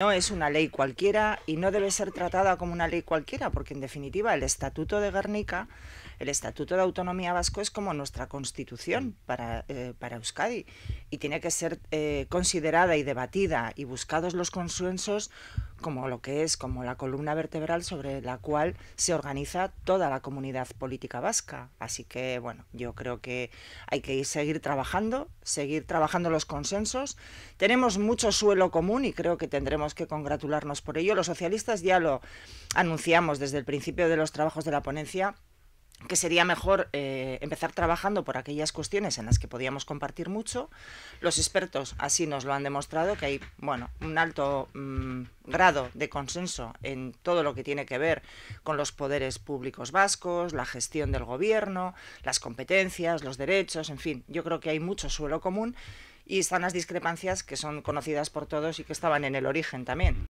No es una ley cualquiera y no debe ser tratada como una ley cualquiera, porque en definitiva el Estatuto de Guernica, el Estatuto de Autonomía Vasco es como nuestra constitución para, eh, para Euskadi y tiene que ser eh, considerada y debatida y buscados los consensos como lo que es como la columna vertebral sobre la cual se organiza toda la comunidad política vasca. Así que bueno, yo creo que hay que seguir trabajando, seguir trabajando los consensos. Tenemos mucho suelo común y creo que tendremos que congratularnos por ello. Los socialistas ya lo anunciamos desde el principio de los trabajos de la ponencia que sería mejor eh, empezar trabajando por aquellas cuestiones en las que podíamos compartir mucho. Los expertos así nos lo han demostrado, que hay bueno, un alto mm, grado de consenso en todo lo que tiene que ver con los poderes públicos vascos, la gestión del gobierno, las competencias, los derechos, en fin, yo creo que hay mucho suelo común y están las discrepancias que son conocidas por todos y que estaban en el origen también.